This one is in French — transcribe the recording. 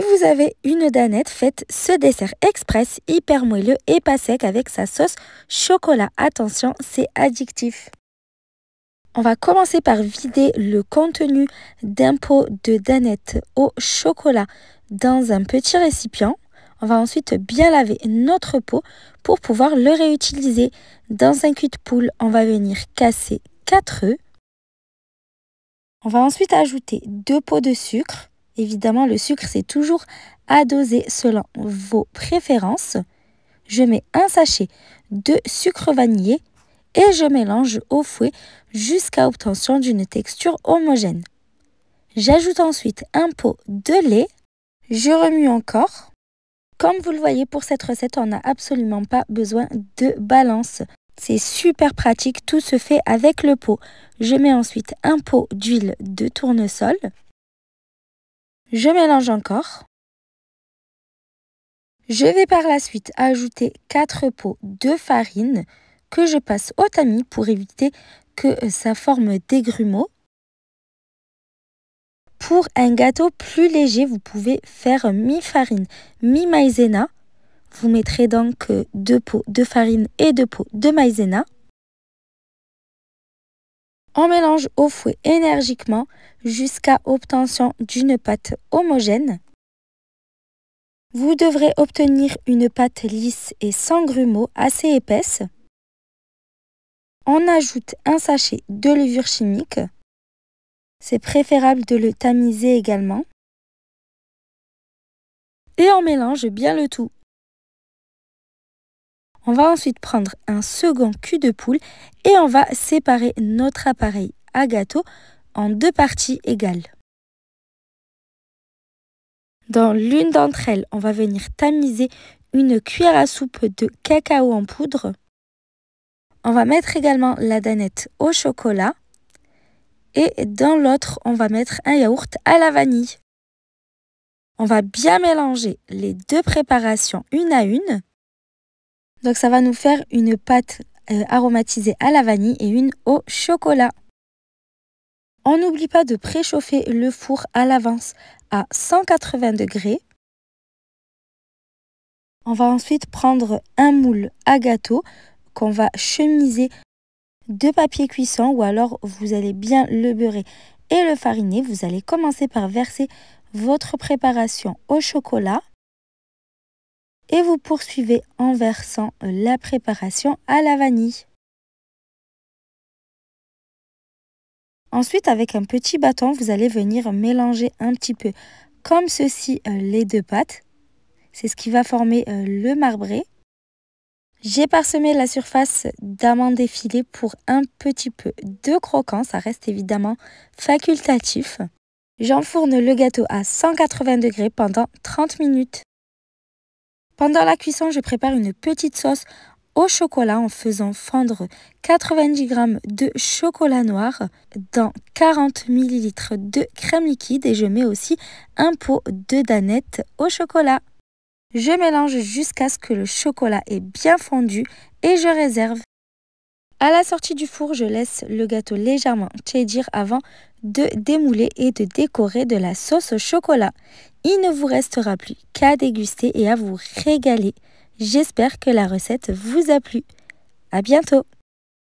Si vous avez une danette, faites ce dessert express hyper moelleux et pas sec avec sa sauce chocolat. Attention, c'est addictif. On va commencer par vider le contenu d'un pot de danette au chocolat dans un petit récipient. On va ensuite bien laver notre pot pour pouvoir le réutiliser. Dans un cul de poule, on va venir casser 4 œufs. On va ensuite ajouter 2 pots de sucre, Évidemment, le sucre, c'est toujours à doser selon vos préférences. Je mets un sachet de sucre vanillé et je mélange au fouet jusqu'à obtention d'une texture homogène. J'ajoute ensuite un pot de lait. Je remue encore. Comme vous le voyez, pour cette recette, on n'a absolument pas besoin de balance. C'est super pratique, tout se fait avec le pot. Je mets ensuite un pot d'huile de tournesol. Je mélange encore. Je vais par la suite ajouter 4 pots de farine que je passe au tamis pour éviter que ça forme des grumeaux. Pour un gâteau plus léger, vous pouvez faire mi-farine, mi-maïzena. Vous mettrez donc 2 pots de farine et 2 pots de maïzena. On mélange au fouet énergiquement jusqu'à obtention d'une pâte homogène. Vous devrez obtenir une pâte lisse et sans grumeaux assez épaisse. On ajoute un sachet de levure chimique. C'est préférable de le tamiser également. Et on mélange bien le tout. On va ensuite prendre un second cul de poule et on va séparer notre appareil à gâteau en deux parties égales. Dans l'une d'entre elles, on va venir tamiser une cuillère à soupe de cacao en poudre. On va mettre également la danette au chocolat. Et dans l'autre, on va mettre un yaourt à la vanille. On va bien mélanger les deux préparations une à une. Donc ça va nous faire une pâte euh, aromatisée à la vanille et une au chocolat. On n'oublie pas de préchauffer le four à l'avance à 180 degrés. On va ensuite prendre un moule à gâteau qu'on va chemiser de papier cuisson ou alors vous allez bien le beurrer et le fariner. Vous allez commencer par verser votre préparation au chocolat et vous poursuivez en versant euh, la préparation à la vanille. Ensuite, avec un petit bâton, vous allez venir mélanger un petit peu comme ceci euh, les deux pâtes. C'est ce qui va former euh, le marbré. J'ai parsemé la surface d'amandes effilées pour un petit peu de croquant, ça reste évidemment facultatif. J'enfourne le gâteau à 180 degrés pendant 30 minutes. Pendant la cuisson, je prépare une petite sauce au chocolat en faisant fondre 90 g de chocolat noir dans 40 ml de crème liquide et je mets aussi un pot de danette au chocolat. Je mélange jusqu'à ce que le chocolat est bien fondu et je réserve. À la sortie du four, je laisse le gâteau légèrement tiédir avant de démouler et de décorer de la sauce au chocolat. Il ne vous restera plus qu'à déguster et à vous régaler. J'espère que la recette vous a plu. À bientôt!